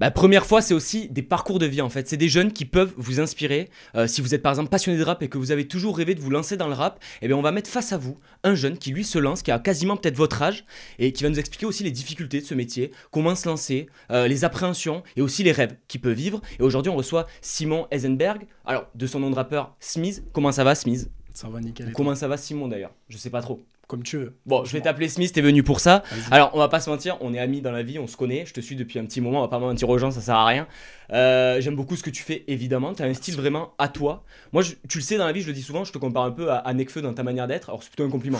bah, première fois, c'est aussi des parcours de vie en fait. C'est des jeunes qui peuvent vous inspirer. Euh, si vous êtes par exemple passionné de rap et que vous avez toujours rêvé de vous lancer dans le rap, eh bien, on va mettre face à vous un jeune qui lui se lance, qui a quasiment peut-être votre âge et qui va nous expliquer aussi les difficultés de ce métier, comment se lancer, euh, les appréhensions et aussi les rêves qu'il peut vivre. Et aujourd'hui, on reçoit Simon Eisenberg. Alors, de son nom de rappeur, Smiz. Comment ça va, Smiz Ça va nickel. Comment ça va, Simon d'ailleurs Je sais pas trop. Comme tu veux. Bon, je vais t'appeler Smith, t'es venu pour ça. Alors, on va pas se mentir, on est amis dans la vie, on se connaît, je te suis depuis un petit moment, on va pas mentir aux gens, ça sert à rien. Euh, j'aime beaucoup ce que tu fais, évidemment, t'as un style vraiment à toi. Moi, tu le sais, dans la vie, je le dis souvent, je te compare un peu à, Nekfeu dans ta manière d'être. Alors, c'est plutôt un compliment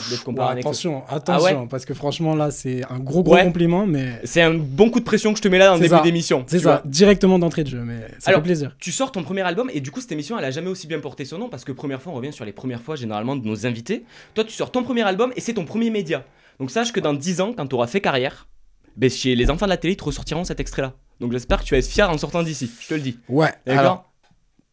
Attention, ah attention, parce que franchement, là, c'est un gros, gros compliment, mais. C'est un bon coup de pression que je te mets là dans début d'émission. C'est ça, directement d'entrée de jeu, mais ça Alors, plaisir. Tu sors ton premier album, et du coup, cette émission, elle a jamais aussi bien porté son nom, parce que première fois, on revient sur les premières fois, généralement, de nos invités. Toi, tu sors ton premier album, et c'est ton premier média. Donc sache que dans 10 ans, quand tu auras fait carrière, ben, les enfants de la télé, ils te ressortiront cet extrait-là. Donc j'espère que tu vas être fier en sortant d'ici, je te le dis. Ouais, alors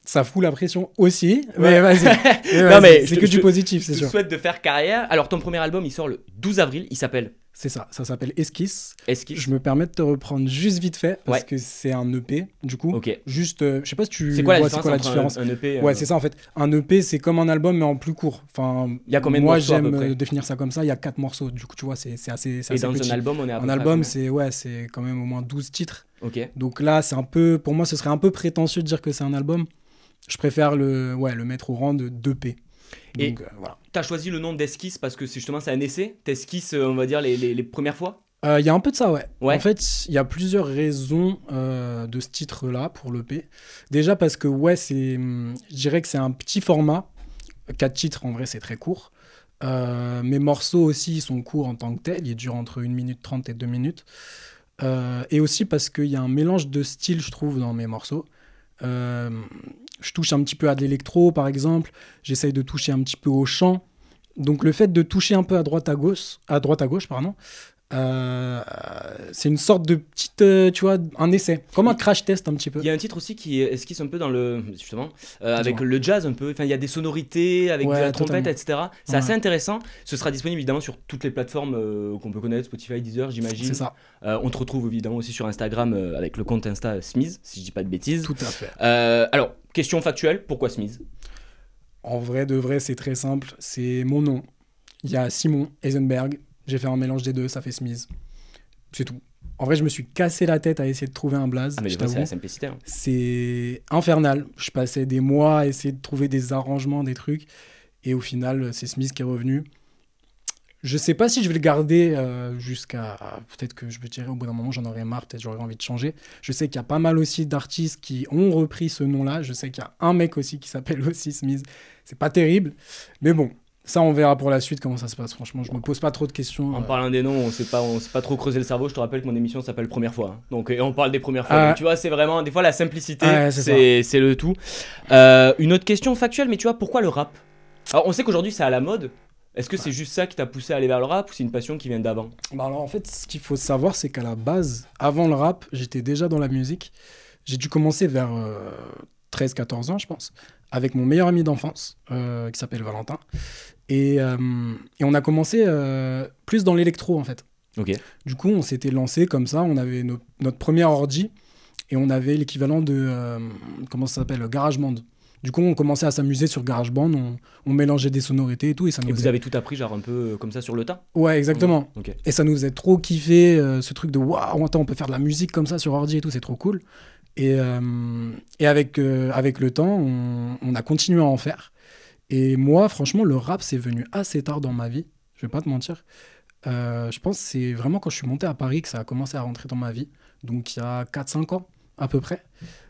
ça fout la pression aussi, mais vas-y. c'est que du positif, c'est sûr. Je souhaite de faire carrière. Alors, ton premier album, il sort le 12 avril, il s'appelle c'est ça, ça s'appelle Esquisse. Je me permets de te reprendre juste vite fait parce que c'est un EP du coup. Ok. Juste, euh, je sais pas si tu. C'est la vois, différence, quoi la différence. Un, EP Ouais, euh, c'est ça en fait. Un EP, c'est comme un album mais en plus court. Enfin, il a moi j'aime euh, définir ça comme ça. Il y a quatre morceaux. Du coup, tu vois, c'est assez. Et dans un album, on est à Un album, c'est ouais, c'est quand même au moins 12 titres. Ok. Donc là, c'est un peu, pour moi, ce serait un peu prétentieux de dire que c'est un album. Je préfère le, ouais, le mettre au rang de 2 P. Et euh, tu as choisi le nom d'esquisse parce que c'est justement c'est un essai esquisses, euh, on va dire, les, premières fois euh, Il y a un peu de ça, ouais. En fait, il y a plusieurs raisons de ce titre-là pour l'EP. Déjà parce que, ouais, c'est, je dirais que c'est un petit format. Quatre titres, en vrai, c'est très court. mes morceaux aussi sont courts en tant que tels. Ils durent entre 1 minute 30 et 2 minutes. et aussi parce qu'il y a un mélange de styles, je trouve, dans mes morceaux. Euh, je touche un petit peu à de l'électro, par exemple. J'essaye de toucher un petit peu au champ. Donc le fait de toucher un peu à droite à gauche, à droite à gauche, pardon, euh, c'est une sorte de petite, euh, tu vois, un essai, comme un crash test un petit peu. Il y a un titre aussi qui esquisse un peu dans le, justement, euh, avec le jazz un peu. Enfin, il y a des sonorités avec des de la trompette, etc. C'est assez intéressant. Ce sera disponible évidemment sur toutes les plateformes qu'on peut connaître, Spotify, Deezer, j'imagine. C'est ça. on te retrouve évidemment aussi sur Instagram avec le compte Insta Smith, si je dis pas de bêtises. Tout à fait. alors, question factuelle, pourquoi Smith En vrai, de vrai, c'est très simple. C'est mon nom. Il y a Simon Eisenberg. J'ai fait un mélange des deux, ça fait Smith. C'est tout. En vrai, je me suis cassé la tête à essayer de trouver un blaze. Ah, c'est hein. C'est infernal. Je passais des mois à essayer de trouver des arrangements, des trucs. Et au final, c'est Smith qui est revenu. Je sais pas si je vais le garder euh, jusqu'à. Peut-être que je me dirais au bout d'un moment, j'en aurais marre, peut-être j'aurais envie de changer. Je sais qu'il y a pas mal aussi d'artistes qui ont repris ce nom-là. Je sais qu'il y a un mec aussi qui s'appelle aussi Smith. C'est pas terrible. Mais bon, ça, on verra pour la suite comment ça se passe. Franchement, je me pose pas trop de questions. En euh. parlant des noms, on sait pas, on sait pas trop creuser le cerveau. Je te rappelle que mon émission s'appelle Première fois. Hein. Donc, et on parle des premières fois. Ah tu vois, c'est vraiment des fois la simplicité, ah c'est le tout. Euh, une autre question factuelle, mais tu vois, pourquoi le rap Alors, on sait qu'aujourd'hui, c'est à la mode. Est-ce que c'est juste ça qui t'a poussé à aller vers le rap ou c'est une passion qui vient d'avant bah en fait, ce qu'il faut savoir, c'est qu'à la base, avant le rap, j'étais déjà dans la musique. J'ai dû commencer vers 13-14 euh, ans, je pense, avec mon meilleur ami d'enfance, qui s'appelle Valentin. Et, euh, et, on a commencé euh, plus dans l'électro, en fait. Ok. Du coup, on s'était lancé comme ça. On avait notre premier ordi et on avait l'équivalent de. Euh, comment ça s'appelle GarageBand. Du coup, on commençait à s'amuser sur GarageBand. On, on mélangeait des sonorités et tout. Et, ça nous et vous avez tout appris, genre un peu comme ça sur le tas Ouais, exactement. Et ça nous faisait trop kiffer ce truc de waouh, attends, on peut faire de la musique comme ça sur ordi et tout, c'est trop cool. Et, et avec, avec le temps, on a continué à en faire. Et moi, franchement, le rap, c'est venu assez tard dans ma vie. Je vais pas te mentir. Euh, je pense que c'est vraiment quand je suis monté à Paris que ça a commencé à rentrer dans ma vie. Donc il y a 4-5 ans à peu près.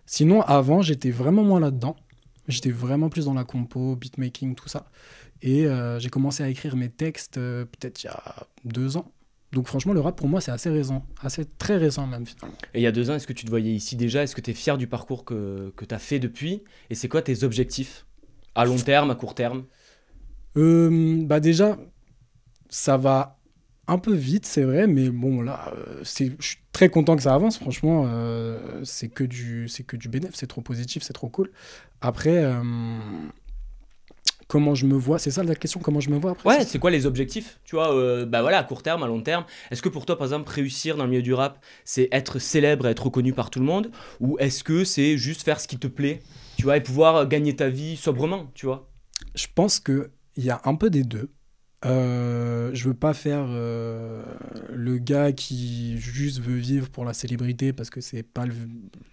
Sinon, avant, j'étais vraiment moins là-dedans. J'étais vraiment plus dans la compo, beatmaking, tout ça. Et euh, j'ai commencé à écrire mes textes euh, peut-être il y a 2 ans. Donc franchement, le rap pour moi, c'est assez récent, assez très récent même Et il y a 2 ans, est-ce que tu te voyais ici déjà Est-ce que tu es fier du parcours que, que tu as fait depuis Et c'est quoi tes objectifs à long terme, à court terme euh, bah Déjà, ça va un peu vite, c'est vrai, mais bon, là, euh, je suis très content que ça avance, franchement, euh, c'est que du, c'est que du bénéfice, c'est trop positif, c'est trop cool. Après, comment je me vois C'est ça la question, comment je me vois après Ouais, c'est quoi les objectifs Tu vois, euh, bah voilà, à court terme, à long terme. Est-ce que pour toi, par exemple, réussir dans le milieu du rap, c'est être célèbre, et être reconnu par tout le monde Ou est-ce que c'est juste faire ce qui te plaît, tu vois, et pouvoir gagner ta vie sobrement, tu vois Je pense qu'il y a un peu des deux. Euh, je veux pas faire euh, le gars qui juste veut vivre pour la célébrité parce que c'est pas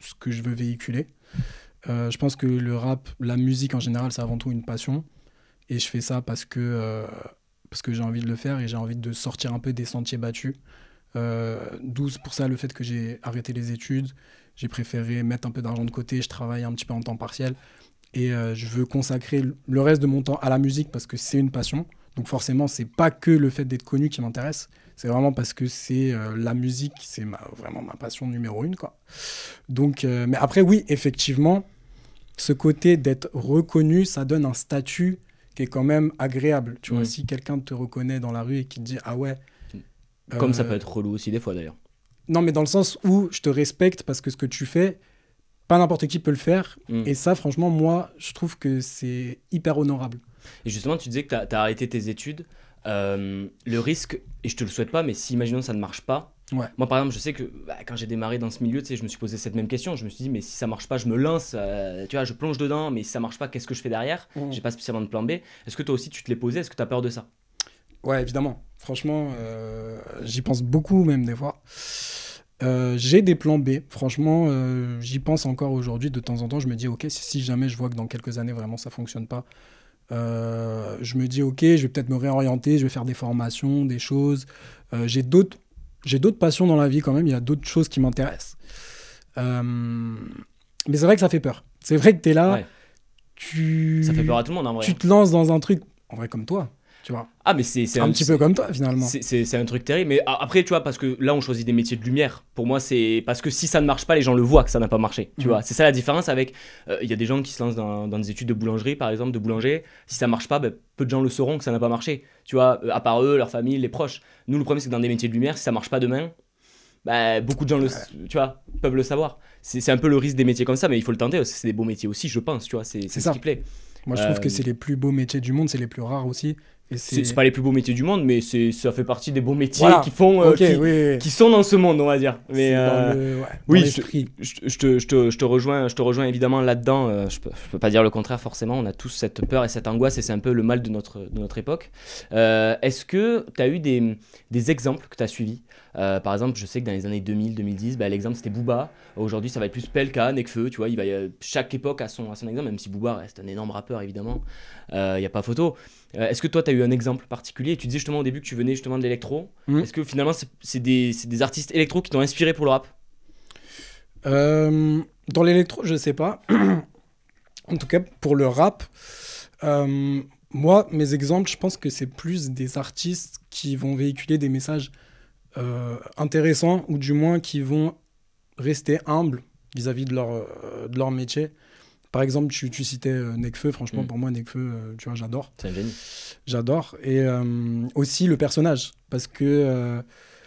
ce que je veux véhiculer. Euh, je pense que le rap, la musique en général, c'est avant tout une passion. Et je fais ça parce que, euh, parce que j'ai envie de le faire et j'ai envie de sortir un peu des sentiers battus. Euh, 12 pour ça le fait que j'ai arrêté les études, j'ai préféré mettre un peu d'argent de côté, je travaille un petit peu en temps partiel et euh, je veux consacrer le reste de mon temps à la musique parce que c'est une passion. Donc forcément, c'est pas que le fait d'être connu qui m'intéresse, c'est vraiment parce que c'est euh, la musique, c'est ma, vraiment ma passion numéro une quoi. Donc, mais après oui, effectivement, ce côté d'être reconnu, ça donne un statut qui est quand même agréable. Tu vois, mm. si quelqu'un te reconnaît dans la rue et qui te dit Ah ouais. Mm. Comme ça euh, peut être relou aussi, des fois d'ailleurs. Non, mais dans le sens où je te respecte parce que ce que tu fais, pas n'importe qui peut le faire. Mm. Et ça, franchement, moi, je trouve que c'est hyper honorable. Et justement, tu disais que tu as, arrêté tes études. Euh, le risque, et je te le souhaite pas, mais si imaginons ça ne marche pas, moi, par exemple, je sais que bah, quand j'ai démarré dans ce milieu, tu sais, je me suis posé cette même question. Je me suis dit, mais si ça marche pas, je me lance, euh, tu vois, je plonge dedans, mais si ça marche pas, qu'est-ce que je fais derrière mmh. J'ai pas spécialement de plan B. Est-ce que toi aussi, tu te l'es posé Est-ce que tu as peur de ça Ouais, évidemment. Franchement, euh, j'y pense beaucoup, même des fois. Euh, j'ai des plans B. Franchement, j'y pense encore aujourd'hui. De temps en temps, je me dis, OK, si jamais je vois que dans quelques années, vraiment, ça fonctionne pas, je me dis, OK, je vais peut-être me réorienter, je vais faire des formations, des choses. j'ai d'autres j'ai d'autres passions dans la vie quand même, il y a d'autres choses qui m'intéressent. Euh, mais c'est vrai que ça fait peur. C'est vrai que tu es là, tu... Ça fait peur à tout le monde en vrai. Tu te lances dans un truc, en vrai comme toi, tu vois. Ah, mais c'est un, petit peu comme toi finalement. C'est un truc terrible. Mais après, tu vois, parce que là, on choisit des métiers de lumière. Pour moi, c'est parce que si ça ne marche pas, les gens le voient que ça n'a pas marché. Tu mhm. vois, c'est ça la différence avec. Euh, il y a des gens qui se lancent dans, des études de boulangerie, par exemple, de boulanger. Si ça marche pas, ben, peu de gens le sauront que ça n'a pas marché. Tu vois, euh, à part eux, leur famille, les proches. Nous, le problème, c'est que dans des métiers de lumière, si ça marche pas demain, ben, beaucoup de gens le, tu vois, peuvent le savoir. C'est un peu le risque des métiers comme ça, mais il faut le tenter. C'est des beaux métiers aussi, je pense. Tu vois, c'est ce qui plaît. Moi, je trouve que euh, c'est les plus beaux métiers du monde, c'est les plus rares aussi. C'est pas les plus beaux métiers du monde, mais ça fait partie des beaux métiers qui font, euh, qui, sont dans ce monde, on va dire. Mais oui, je, te, rejoins, je te rejoins évidemment là-dedans. Euh, je, peux, peux pas dire le contraire forcément. On a tous cette peur et cette angoisse, et c'est un peu le mal de notre, de notre époque. Euh, est-ce que tu as eu des, exemples que tu as suivis Par exemple, je sais que dans les années 2000-2010, bah, l'exemple c'était Booba. Aujourd'hui, ça va être plus Pelka, Nekfeu. Tu vois, il chaque époque a son, a son exemple, même si Booba reste un énorme rappeur évidemment. Il n'y a pas photo. Euh, est-ce que toi, tu as eu un exemple particulier Tu disais justement au début que tu venais justement de l'électro. Hmm. Est-ce que finalement, c'est des, artistes électro qui t'ont inspiré pour le rap euh, Dans l'électro, je sais pas. en tout cas, pour le rap, euh, moi, mes exemples, je pense que c'est plus des artistes qui vont véhiculer des messages intéressants ou du moins qui vont rester humbles vis-à-vis de leur métier. Par exemple, tu, citais euh, Nekfeu. Franchement, mm. pour moi, Nekfeu, euh, tu vois, j'adore. C'est un J'adore. Et euh, aussi le personnage, parce que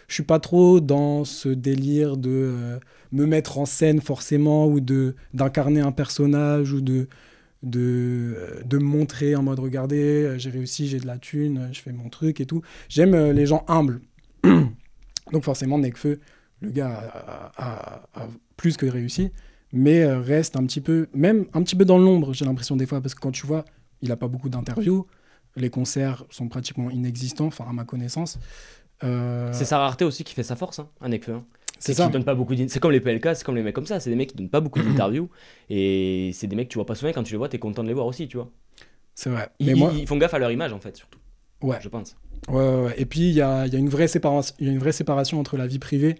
je suis pas trop dans ce délire de me mettre en scène forcément ou de d'incarner un personnage ou de de, de me montrer en mode regardez, j'ai réussi, j'ai de la thune, je fais mon truc et tout. J'aime les gens humbles. Donc forcément, Nekfeu, le gars a plus que réussi mais euh, reste un petit peu, même un petit peu dans l'ombre, j'ai l'impression des fois, parce que quand tu vois, il n'a pas beaucoup d'interviews, les concerts sont pratiquement inexistants, enfin à ma connaissance. Euh c'est sa rareté aussi qui fait sa force, un hein, hein. C'est ça. Donne pas beaucoup c'est comme les PLK, c'est comme les mecs comme ça, c'est des mecs qui donnent pas beaucoup d'interviews et c'est des mecs que tu vois pas souvent et quand tu les vois, tu es content de les voir aussi, tu vois. C'est vrai. Ils, ils font gaffe à leur image en fait, surtout. Ouais. Je pense. Ouais, ouais, ouais. Et puis, il y a, une vraie y a une vraie séparation entre la vie privée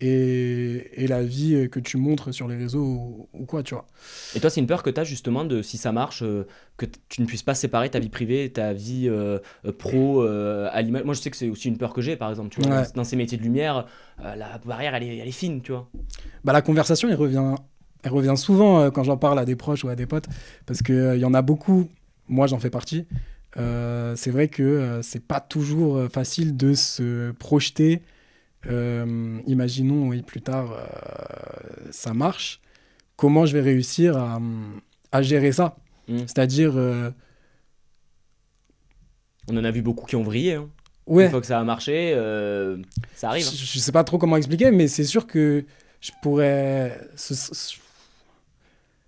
et, la vie euh, que tu montres sur les réseaux ou, quoi, tu vois. Et toi, c'est une peur que tu as justement de, si ça marche, euh, que tu ne puisses pas séparer ta vie privée et ta vie euh, pro à l'image. Moi, je sais que c'est aussi une peur que j'ai, par exemple, tu vois, dans ces métiers de lumière, la barrière, elle est, fine, tu vois. Bah, la conversation, elle revient, elle revient souvent quand j'en parle à des proches ou à des potes, parce qu'il y en a beaucoup, moi j'en fais partie. c'est vrai que c'est pas toujours facile de se projeter euh, imaginons, oui, plus tard, euh, ça marche. Comment je vais réussir à, gérer ça mm. C'est-à-dire. Euh, On en a vu beaucoup qui ont vrillé. Hein. Une fois que ça a marché, ça arrive. Je, ne hein. sais pas trop comment expliquer, mais c'est sûr que je pourrais.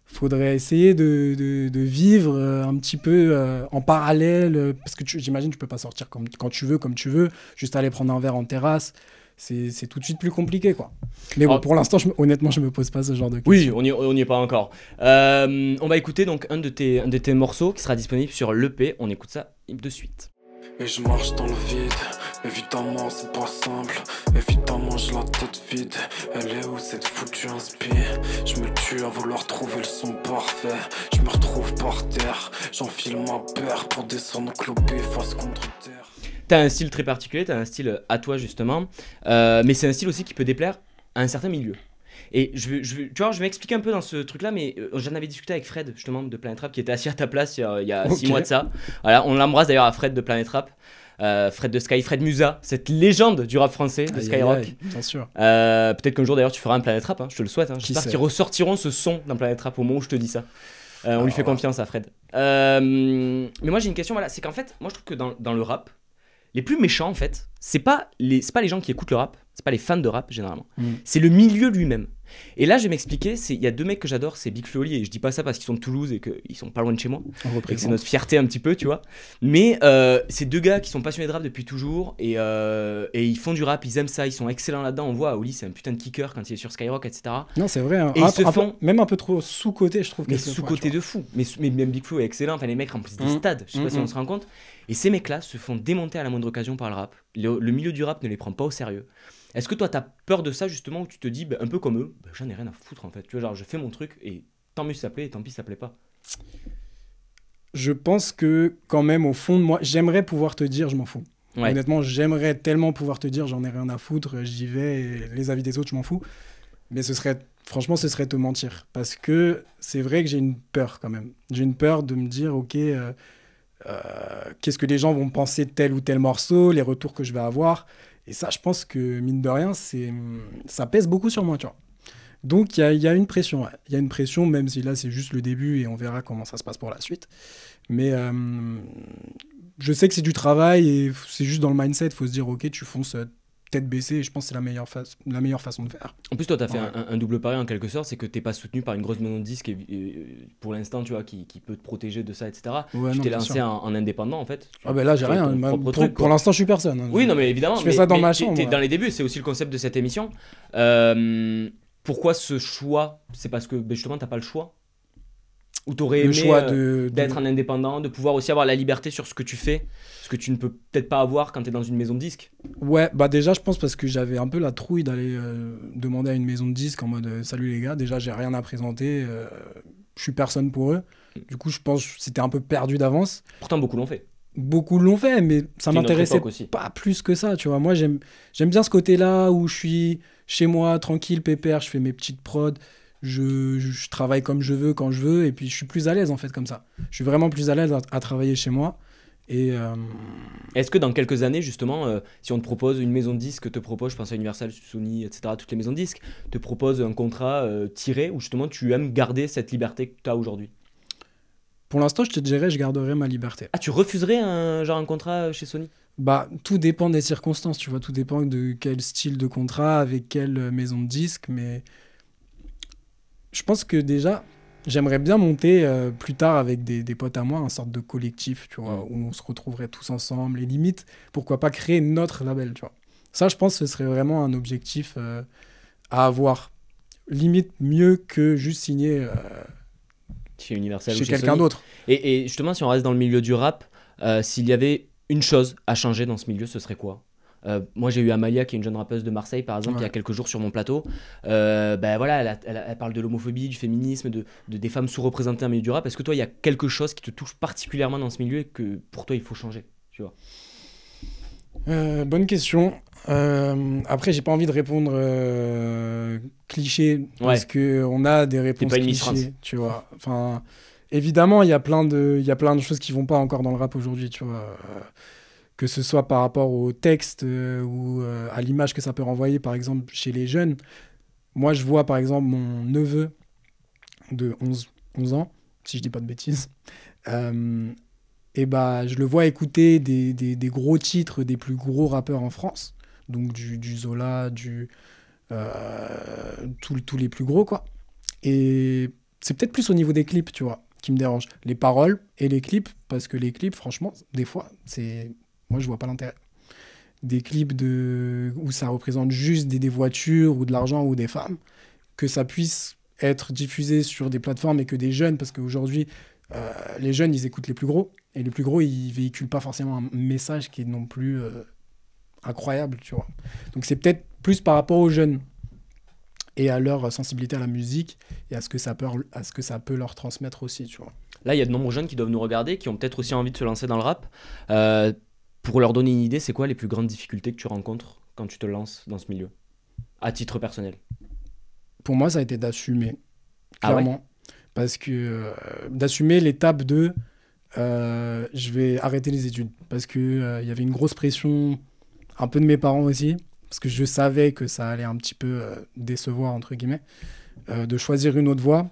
Faudrait essayer de, vivre un petit peu en parallèle, parce que j'imagine tu peux pas sortir quand tu veux, comme tu veux, juste aller prendre un verre en terrasse, c'est tout de suite plus compliqué, quoi. Mais bon, pour l'instant, honnêtement, je me pose pas ce genre de questions. Oui, on n'y est pas encore. Euh, on va écouter donc un de, tes, morceaux qui sera disponible sur l'EP. On écoute ça de suite. Et je marche dans le vide, évidemment c'est pas simple Évidemment j'ai la tête vide, elle est où cette foutue inspire Je me tue à vouloir trouver le son parfait Je me retrouve par terre, j'enfile ma paire Pour descendre clopé face contre terre t'as un style très particulier, t'as un style à toi justement, euh, mais c'est un style aussi qui peut déplaire à un certain milieu. Et je, tu vois, je vais m'expliquer un peu dans ce truc-là, mais euh, j'en avais discuté avec Fred, justement, de Planet Rap, qui était assis à ta place il y a, 6 six mois de ça. Voilà, on l'embrasse d'ailleurs à Fred de Planet Rap. Euh, Fred de Sky, Fred Musa, cette légende du rap français de Skyrock. bien sûr. Peut-être qu'un jour d'ailleurs tu feras un Planet Rap, hein, je te le souhaite. Hein. J'espère qu'ils ressortiront ce son d'un Planet Rap au moment où je te dis ça. on lui fait confiance à Fred. mais moi j'ai une question, voilà, c'est qu'en fait, moi je trouve que dans le rap, les plus méchants en fait, c'est pas les pas les gens qui écoutent le rap, c'est pas les fans de rap généralement. Mm. C'est le milieu lui-même. Et là, je vais m'expliquer, il y a deux mecs que j'adore, c'est Big Flo et je dis pas ça parce qu'ils sont de Toulouse et qu'ils sont pas loin de chez moi. c'est hein. notre fierté un petit peu, tu vois. Mais euh, c'est deux gars qui sont passionnés de rap depuis toujours et, euh, et, ils font du rap, ils aiment ça, ils sont excellents là-dedans. On voit Oli, c'est un putain de kicker quand il est sur Skyrock, etc. Non, c'est vrai. Hein. ils se font... même un peu trop sous-côté, je trouve. Mais sous-côté de fou. Mais, mais, même Big flo est excellent. Enfin, les mecs remplissent des mm. stades. Je sais pas mm, si on se rend compte. Et ces mecs-là se font démonter à la moindre occasion par le rap. Le, milieu du rap ne les prend pas au sérieux. Est-ce que toi, t'as peur de ça justement, où tu te dis, bah, un peu comme eux, bah, j'en ai rien à foutre en fait. Tu vois, genre, je fais mon truc et tant mieux ça plaît et tant pis si plaît pas. Je pense que quand même, au fond de moi, j'aimerais pouvoir te dire, je m'en fous. Honnêtement, j'aimerais tellement pouvoir te dire, j'en ai rien à foutre, j'y vais, les avis des autres, je m'en fous. Mais ce serait franchement, ce serait te mentir. Parce que c'est vrai que j'ai une peur quand même. J'ai une peur de me dire, OK, euh, euh, qu'est-ce que les gens vont penser de tel ou tel morceau, les retours que je vais avoir. Et ça, je pense que, mine de rien, c'est, ça pèse beaucoup sur moi, tu vois. Donc, il y, a, une pression. Il y a une pression, même si là, c'est juste le début et on verra comment ça se passe pour la suite. Mais euh, je sais que c'est du travail et c'est juste dans le mindset. Il faut se dire, OK, tu fonces euh, tête baissée, et je pense que c'est la meilleure, la meilleure façon de faire. En plus, toi, tu as fait un, double pari en quelque sorte, c'est que tu pas soutenu par une grosse maison de disques pour l'instant, tu vois, qui, peut te protéger de ça, etc. tu t'es lancé en, indépendant, en fait. Ah ben là, j'ai rien. pour, l'instant, je suis personne. Hein. Oui, non, mais évidemment. Je fais ça dans ma chambre. dans les débuts, c'est aussi le concept de cette émission. Euh, pourquoi ce choix C'est parce que ben, justement, t'as pas le choix ou t'aurais aimé choix euh, de, d'être un indépendant, de pouvoir aussi avoir la liberté sur ce que tu fais, ce que tu ne peux peut-être pas avoir quand tu es dans une maison de disque Ouais, bah déjà, je pense parce que j'avais un peu la trouille d'aller euh, demander à une maison de disque en mode euh, Salut les gars, déjà, j'ai rien à présenter, je suis personne pour eux. Mm. Du coup, je pense que c'était un peu perdu d'avance. Pourtant, beaucoup l'ont fait beaucoup l'ont fait, mais ça m'intéressait pas plus que ça, tu vois. Moi, j'aime bien ce côté-là où je suis chez moi, tranquille, pépère, je fais mes petites prods, je, travaille comme je veux, quand je veux, et puis je suis plus à l'aise en fait comme ça. Je suis vraiment plus à l'aise à, travailler chez moi. Et euh, Est-ce que dans quelques années, justement, euh, si on te propose une maison de disque, te propose, je pense à Universal, Sony, etc., toutes les maisons de disques, te propose un contrat euh, tiré où justement tu aimes garder cette liberté que tu as aujourd'hui Pour l'instant, je te dirais, je garderai ma liberté. Ah, tu refuserais un, genre un contrat chez Sony bah, tout dépend des circonstances, tu vois, tout dépend de quel style de contrat, avec quelle maison de disques, mais je pense que déjà, j'aimerais bien monter euh, plus tard avec des, potes à moi, un sorte de collectif, tu vois, où on se retrouverait tous ensemble et limite, pourquoi pas créer notre label, tu vois. Ça, je pense que ce serait vraiment un objectif euh, à avoir. Limite mieux que juste signer euh, chez Universal ou chez quelqu'un d'autre. et, justement, si on reste dans le milieu du rap, s'il y avait une chose à changer dans ce milieu, ce serait quoi euh, moi, j'ai eu Amalia, qui est une jeune rappeuse de Marseille, par exemple, il y a quelques jours sur mon plateau. Euh, bah voilà, elle, parle de l'homophobie, du féminisme, de, des femmes sous-représentées dans le milieu du rap. Est-ce que toi, il y a quelque chose qui te touche particulièrement dans ce milieu et que pour toi, il faut changer tu vois euh, Bonne question. Euh, après, j'ai pas envie de répondre cliché parce qu'on que on a des réponses clichées. tu vois. Enfin, évidemment, il y a plein de, il y a plein de choses qui vont pas encore dans le rap aujourd'hui, tu vois que ce soit par rapport au texte euh, ou euh, à l'image que ça peut renvoyer, par exemple, chez les jeunes. Moi, je vois, par exemple, mon neveu de 11, ans, si je dis pas de bêtises, euh, et bah, je le vois écouter des, gros titres des plus gros rappeurs en France, donc du, du Zola, du... tous les plus gros, quoi. Et c'est peut-être plus au niveau des clips, tu vois, qui me dérange. Les paroles et les clips, parce que les clips, franchement, des fois, c'est moi, je vois pas l'intérêt. Des clips de... où ça représente juste des, voitures ou de l'argent ou des femmes, que ça puisse être diffusé sur des plateformes et que des jeunes, parce qu'aujourd'hui, euh, les jeunes, ils écoutent les plus gros, et les plus gros, ils véhiculent pas forcément un message qui est non plus euh, incroyable, tu vois. Donc c'est peut-être plus par rapport aux jeunes et à leur sensibilité à la musique et à ce que ça peut, à ce que ça peut leur transmettre aussi, tu vois. Là, il y a de nombreux jeunes qui doivent nous regarder, qui ont peut-être aussi envie de se lancer dans le rap. Euh, pour leur donner une idée, c'est quoi les plus grandes difficultés que tu rencontres quand tu te lances dans ce milieu, à titre personnel Pour moi, ça a été d'assumer, ah clairement. parce que euh, d'assumer l'étape de euh, je vais arrêter les études. Parce qu'il euh, y avait une grosse pression, un peu de mes parents aussi, parce que je savais que ça allait un petit peu décevoir, entre guillemets, de choisir une autre voie.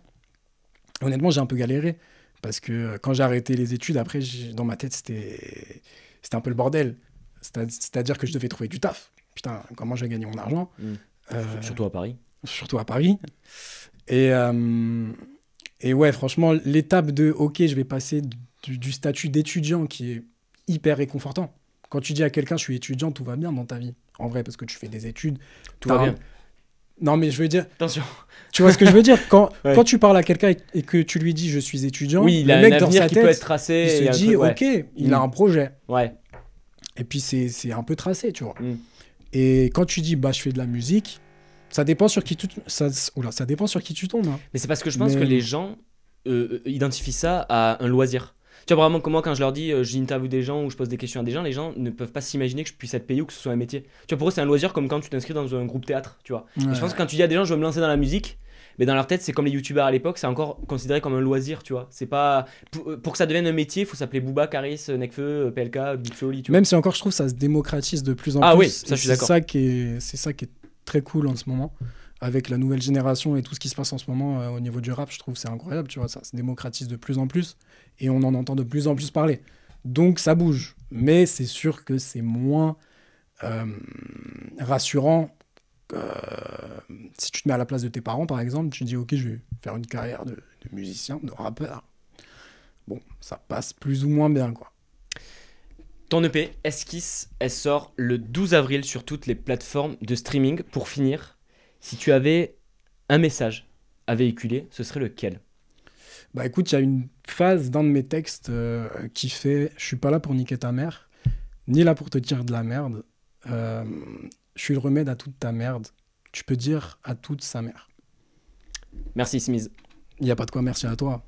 Honnêtement, j'ai un peu galéré. Parce que quand j'ai arrêté les études, après, dans ma tête, c'était c'était un peu le bordel. C'est-à-dire que je devais trouver du taf. Putain, comment je vais gagner mon argent mm. euh, Surtout à Paris. Surtout à Paris. Et, euh, et ouais, franchement, l'étape de OK, je vais passer du statut d'étudiant qui est hyper réconfortant. Quand tu dis à quelqu'un je suis étudiant, tout va bien dans ta vie. En vrai, parce que tu fais des études, tout va bien. Non, mais je veux dire. Attention. Tu vois ce que je veux dire quand, quand tu parles à quelqu'un et, que tu lui dis je suis étudiant, il le mec un dans sa tête, peut être tracé. Il se dit ok, il a mm. un projet. Ouais. Et puis c'est un peu tracé, tu vois. Mm. Et quand tu dis bah je fais de la musique, ça dépend sur qui tu ça, ça dépend sur qui tu tombes. Hein. Mais c'est parce que je pense que les gens euh, euh, identifient ça à un loisir. Tu vois, vraiment, comment quand je leur dis, euh, j'interviewe des gens ou je pose des questions à des gens, les gens ne peuvent pas s'imaginer que je puisse être payé ou que ce soit un métier. Tu vois, pour eux, c'est un loisir comme quand tu t'inscris dans un groupe théâtre, tu vois. je pense que quand tu dis à des gens, je veux me lancer dans la musique, mais dans leur tête, c'est comme les youtubeurs à l'époque, c'est encore considéré comme un loisir, tu vois. C'est pas pour, euh, que ça devienne un métier, il faut s'appeler Booba, Caris, euh, Nekfeu, euh, PLK, Big tu vois. Même si encore je trouve ça se démocratise de plus en ah plus. Ah oui, ça je suis d'accord. C'est ça qui est très cool en ce moment avec la nouvelle génération et tout ce qui se passe en ce moment euh, au niveau du rap, je trouve c'est incroyable, tu vois, ça se démocratise de plus en plus et on en entend de plus en plus parler. Donc ça bouge, mais c'est sûr que c'est moins euh, rassurant. Euh, si tu te mets à la place de tes parents, par exemple, tu te dis ok, je vais faire une carrière de, de musicien, de rappeur. Bon, ça passe plus ou moins bien, quoi. Ton EP Esquisse, elle sort le 12 avril sur toutes les plateformes de streaming. Pour finir, si tu avais un message à véhiculer, ce serait lequel Bah écoute, il y a une phase dans de mes textes euh, qui fait Je suis pas là pour niquer ta mère, ni là pour te dire de la merde. Euh, je suis le remède à toute ta merde. Tu peux dire à toute sa mère. Merci Smith. Il n'y a pas de quoi, merci à toi.